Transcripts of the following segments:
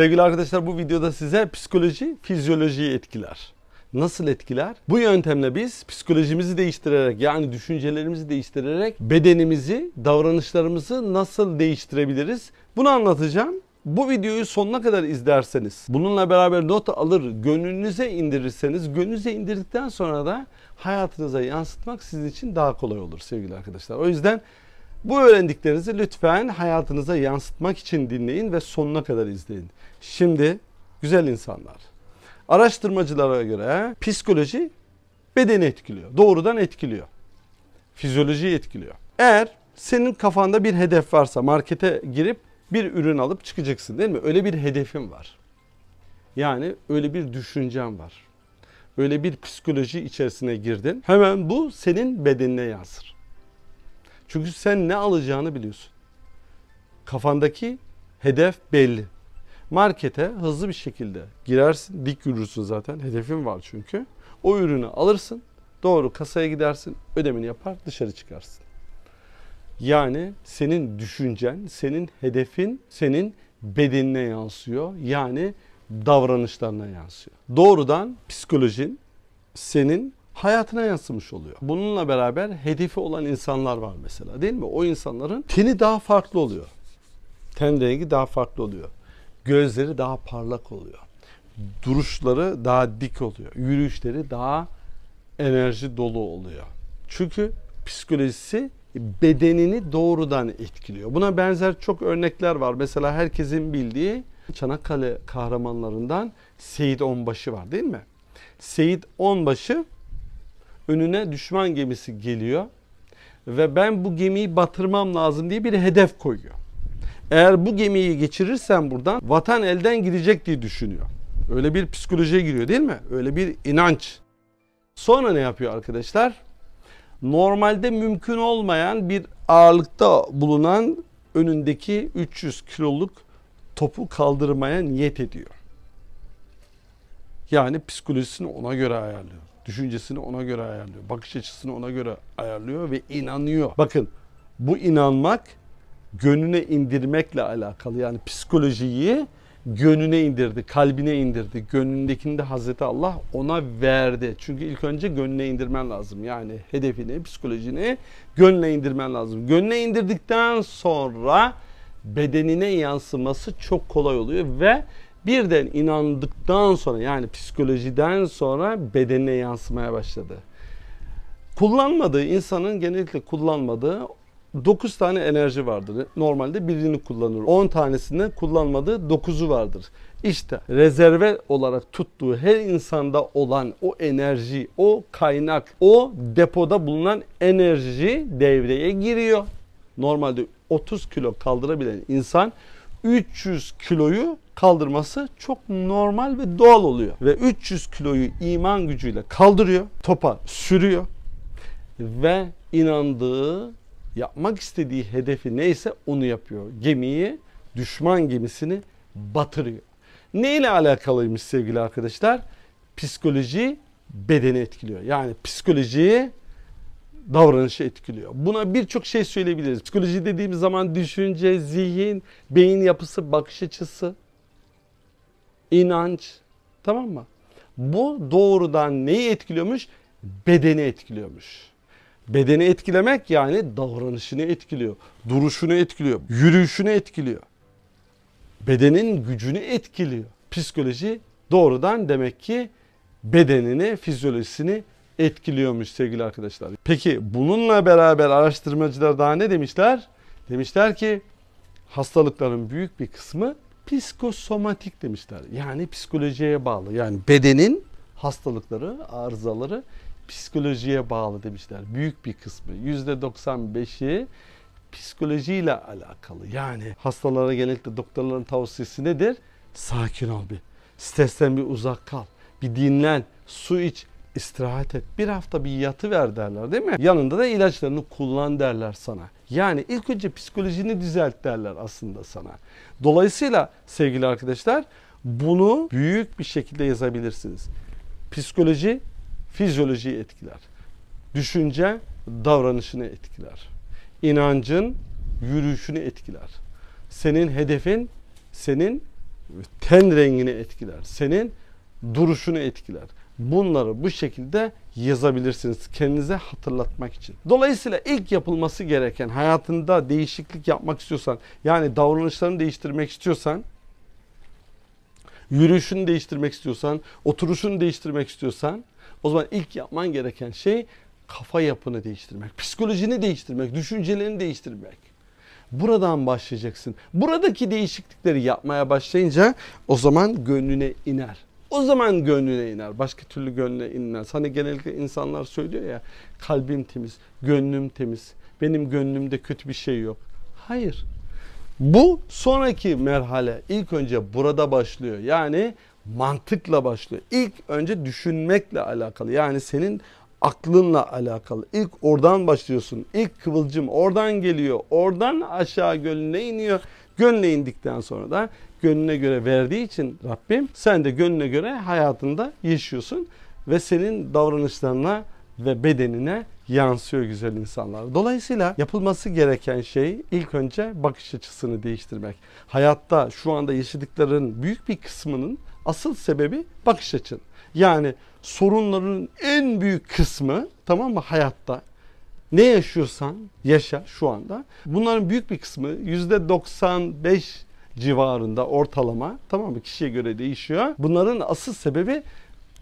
Sevgili arkadaşlar bu videoda size psikoloji fizyolojiyi etkiler. Nasıl etkiler? Bu yöntemle biz psikolojimizi değiştirerek yani düşüncelerimizi değiştirerek bedenimizi, davranışlarımızı nasıl değiştirebiliriz? Bunu anlatacağım. Bu videoyu sonuna kadar izlerseniz, bununla beraber not alır, gönlünüze indirirseniz, gönlünüze indirdikten sonra da hayatınıza yansıtmak sizin için daha kolay olur sevgili arkadaşlar. O yüzden bu öğrendiklerinizi lütfen hayatınıza yansıtmak için dinleyin ve sonuna kadar izleyin. Şimdi güzel insanlar. Araştırmacılara göre psikoloji bedeni etkiliyor. Doğrudan etkiliyor. Fizyolojiyi etkiliyor. Eğer senin kafanda bir hedef varsa markete girip bir ürün alıp çıkacaksın değil mi? Öyle bir hedefin var. Yani öyle bir düşüncen var. Öyle bir psikoloji içerisine girdin. Hemen bu senin bedenine yansır. Çünkü sen ne alacağını biliyorsun. Kafandaki hedef belli. Markete hızlı bir şekilde girersin, dik yürürsün zaten. Hedefin var çünkü. O ürünü alırsın, doğru kasaya gidersin, ödemini yapar, dışarı çıkarsın. Yani senin düşüncen, senin hedefin senin bedenine yansıyor. Yani davranışlarına yansıyor. Doğrudan psikolojin senin hayatına yansımış oluyor. Bununla beraber hedefi olan insanlar var mesela değil mi? O insanların teni daha farklı oluyor. Ten rengi daha farklı oluyor. Gözleri daha parlak oluyor. Duruşları daha dik oluyor. Yürüyüşleri daha enerji dolu oluyor. Çünkü psikolojisi bedenini doğrudan etkiliyor. Buna benzer çok örnekler var. Mesela herkesin bildiği Çanakkale kahramanlarından Seyit Onbaşı var değil mi? Seyit Onbaşı önüne düşman gemisi geliyor ve ben bu gemiyi batırmam lazım diye bir hedef koyuyor. Eğer bu gemiyi geçirirsem buradan vatan elden gidecek diye düşünüyor. Öyle bir psikolojiye giriyor değil mi? Öyle bir inanç. Sonra ne yapıyor arkadaşlar? Normalde mümkün olmayan bir ağırlıkta bulunan önündeki 300 kiloluk topu kaldırmaya niyet ediyor. Yani psikolojisini ona göre ayarlıyor. Düşüncesini ona göre ayarlıyor. Bakış açısını ona göre ayarlıyor ve inanıyor. Bakın bu inanmak gönlüne indirmekle alakalı. Yani psikolojiyi gönlüne indirdi, kalbine indirdi. Gönlündekini de Hazreti Allah ona verdi. Çünkü ilk önce gönlüne indirmen lazım. Yani hedefini, psikolojini gönlüne indirmen lazım. Gönlüne indirdikten sonra bedenine yansıması çok kolay oluyor ve birden inandıktan sonra yani psikolojiden sonra bedenine yansımaya başladı. Kullanmadığı insanın genellikle kullanmadığı 9 tane enerji vardır. Normalde birini kullanır. 10 tanesini kullanmadığı 9'u vardır. İşte rezerve olarak tuttuğu her insanda olan o enerji, o kaynak, o depoda bulunan enerji devreye giriyor. Normalde 30 kilo kaldırabilen insan 300 kiloyu kaldırması çok normal ve doğal oluyor. Ve 300 kiloyu iman gücüyle kaldırıyor, topa sürüyor ve inandığı, yapmak istediği hedefi neyse onu yapıyor. Gemiyi, düşman gemisini batırıyor. Ne ile alakalıymış sevgili arkadaşlar? Psikoloji bedeni etkiliyor. Yani psikolojiyi davranışı etkiliyor. Buna birçok şey söyleyebiliriz. Psikoloji dediğimiz zaman düşünce, zihin, beyin yapısı, bakış açısı, inanç tamam mı? Bu doğrudan neyi etkiliyormuş? Bedeni etkiliyormuş. Bedeni etkilemek yani davranışını etkiliyor, duruşunu etkiliyor, yürüyüşünü etkiliyor. Bedenin gücünü etkiliyor. Psikoloji doğrudan demek ki bedenini, fizyolojisini etkiliyormuş sevgili arkadaşlar. Peki bununla beraber araştırmacılar daha ne demişler? Demişler ki hastalıkların büyük bir kısmı psikosomatik demişler. Yani psikolojiye bağlı. Yani bedenin hastalıkları, arızaları psikolojiye bağlı demişler. Büyük bir kısmı. %95'i psikolojiyle alakalı. Yani hastalara genellikle doktorların tavsiyesi nedir? Sakin ol bir. Stresten bir uzak kal. Bir dinlen. Su iç istirahat et. Bir hafta bir yatı ver derler değil mi? Yanında da ilaçlarını kullan derler sana. Yani ilk önce psikolojini düzelt derler aslında sana. Dolayısıyla sevgili arkadaşlar bunu büyük bir şekilde yazabilirsiniz. Psikoloji fizyolojiyi etkiler. Düşünce davranışını etkiler. İnancın yürüyüşünü etkiler. Senin hedefin senin ten rengini etkiler. Senin duruşunu etkiler bunları bu şekilde yazabilirsiniz kendinize hatırlatmak için. Dolayısıyla ilk yapılması gereken hayatında değişiklik yapmak istiyorsan yani davranışlarını değiştirmek istiyorsan yürüyüşünü değiştirmek istiyorsan, oturuşunu değiştirmek istiyorsan o zaman ilk yapman gereken şey kafa yapını değiştirmek, psikolojini değiştirmek, düşüncelerini değiştirmek. Buradan başlayacaksın. Buradaki değişiklikleri yapmaya başlayınca o zaman gönlüne iner. O zaman gönlüne iner. Başka türlü gönlüne inmez. Hani genellikle insanlar söylüyor ya kalbim temiz, gönlüm temiz. Benim gönlümde kötü bir şey yok. Hayır. Bu sonraki merhale ilk önce burada başlıyor. Yani mantıkla başlıyor. İlk önce düşünmekle alakalı. Yani senin aklınla alakalı. İlk oradan başlıyorsun. İlk kıvılcım oradan geliyor. Oradan aşağı gönlüne iniyor. Gönle indikten sonra da gönlüne göre verdiği için Rabbim sen de gönlüne göre hayatında yaşıyorsun ve senin davranışlarına ve bedenine yansıyor güzel insanlar. Dolayısıyla yapılması gereken şey ilk önce bakış açısını değiştirmek. Hayatta şu anda yaşadıkların büyük bir kısmının asıl sebebi bakış açın. Yani sorunların en büyük kısmı tamam mı hayatta ne yaşıyorsan yaşa şu anda. Bunların büyük bir kısmı %95 civarında ortalama tamam mı kişiye göre değişiyor. Bunların asıl sebebi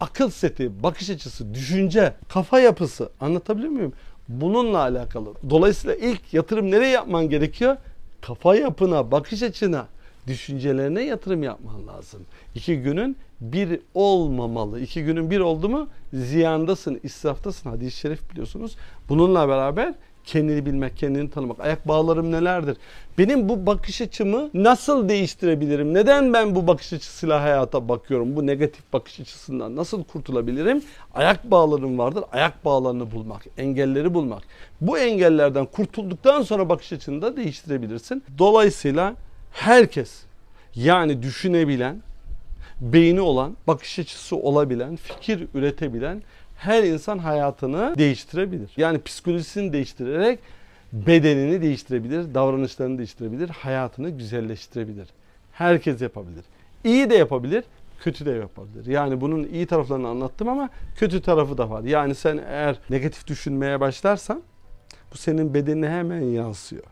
akıl seti, bakış açısı, düşünce, kafa yapısı anlatabiliyor muyum? Bununla alakalı. Dolayısıyla ilk yatırım nereye yapman gerekiyor? Kafa yapına, bakış açına düşüncelerine yatırım yapman lazım. İki günün bir olmamalı. İki günün bir oldu mu ziyandasın, israftasın. Hadis-i şerif biliyorsunuz. Bununla beraber kendini bilmek, kendini tanımak, ayak bağlarım nelerdir? Benim bu bakış açımı nasıl değiştirebilirim? Neden ben bu bakış açısıyla hayata bakıyorum? Bu negatif bakış açısından nasıl kurtulabilirim? Ayak bağlarım vardır. Ayak bağlarını bulmak, engelleri bulmak. Bu engellerden kurtulduktan sonra bakış açını da değiştirebilirsin. Dolayısıyla herkes yani düşünebilen, beyni olan, bakış açısı olabilen, fikir üretebilen her insan hayatını değiştirebilir. Yani psikolojisini değiştirerek bedenini değiştirebilir, davranışlarını değiştirebilir, hayatını güzelleştirebilir. Herkes yapabilir. İyi de yapabilir, kötü de yapabilir. Yani bunun iyi taraflarını anlattım ama kötü tarafı da var. Yani sen eğer negatif düşünmeye başlarsan bu senin bedenine hemen yansıyor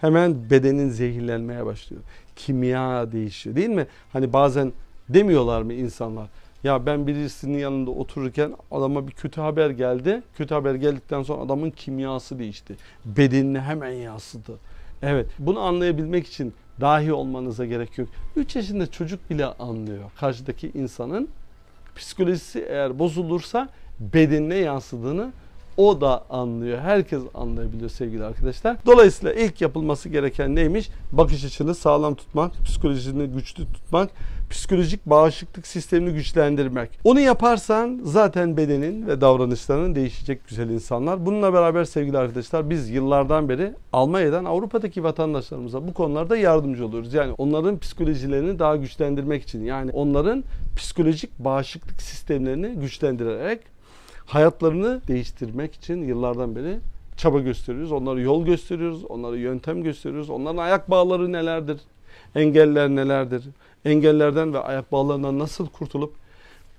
hemen bedenin zehirlenmeye başlıyor. Kimya değişiyor değil mi? Hani bazen demiyorlar mı insanlar? Ya ben birisinin yanında otururken adama bir kötü haber geldi. Kötü haber geldikten sonra adamın kimyası değişti. Bedenine hemen yansıdı. Evet bunu anlayabilmek için dahi olmanıza gerek yok. 3 yaşında çocuk bile anlıyor karşıdaki insanın psikolojisi eğer bozulursa bedenine yansıdığını o da anlıyor. Herkes anlayabiliyor sevgili arkadaşlar. Dolayısıyla ilk yapılması gereken neymiş? Bakış açını sağlam tutmak, psikolojini güçlü tutmak, psikolojik bağışıklık sistemini güçlendirmek. Onu yaparsan zaten bedenin ve davranışların değişecek güzel insanlar. Bununla beraber sevgili arkadaşlar biz yıllardan beri Almanya'dan Avrupa'daki vatandaşlarımıza bu konularda yardımcı oluyoruz. Yani onların psikolojilerini daha güçlendirmek için yani onların psikolojik bağışıklık sistemlerini güçlendirerek hayatlarını değiştirmek için yıllardan beri çaba gösteriyoruz. Onlara yol gösteriyoruz, onlara yöntem gösteriyoruz. Onların ayak bağları nelerdir? Engeller nelerdir? Engellerden ve ayak bağlarından nasıl kurtulup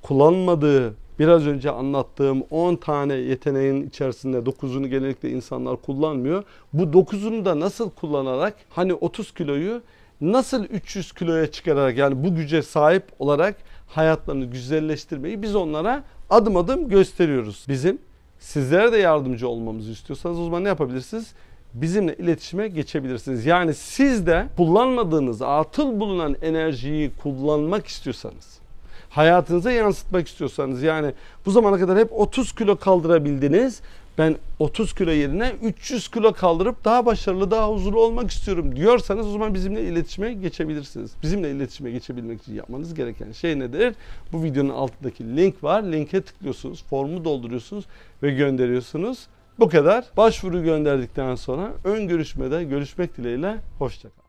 kullanmadığı biraz önce anlattığım 10 tane yeteneğin içerisinde 9'unu genellikle insanlar kullanmıyor. Bu 9'unu da nasıl kullanarak hani 30 kiloyu nasıl 300 kiloya çıkararak yani bu güce sahip olarak hayatlarını güzelleştirmeyi biz onlara adım adım gösteriyoruz. Bizim sizlere de yardımcı olmamızı istiyorsanız o zaman ne yapabilirsiniz? bizimle iletişime geçebilirsiniz. Yani siz de kullanmadığınız, atıl bulunan enerjiyi kullanmak istiyorsanız, hayatınıza yansıtmak istiyorsanız yani bu zamana kadar hep 30 kilo kaldırabildiniz ben 30 kilo yerine 300 kilo kaldırıp daha başarılı, daha huzurlu olmak istiyorum diyorsanız o zaman bizimle iletişime geçebilirsiniz. Bizimle iletişime geçebilmek için yapmanız gereken şey nedir? Bu videonun altındaki link var. Linke tıklıyorsunuz, formu dolduruyorsunuz ve gönderiyorsunuz. Bu kadar. Başvuru gönderdikten sonra ön görüşmede görüşmek dileğiyle. Hoşçakalın.